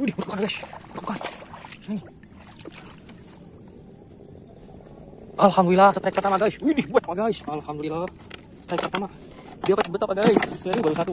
Udah buka guys, buka. Ini. Alhamdulillah strike pertama guys. Wih buat apa guys? Alhamdulillah strike pertama. Dia dapat betapa guys. Seri baru satu.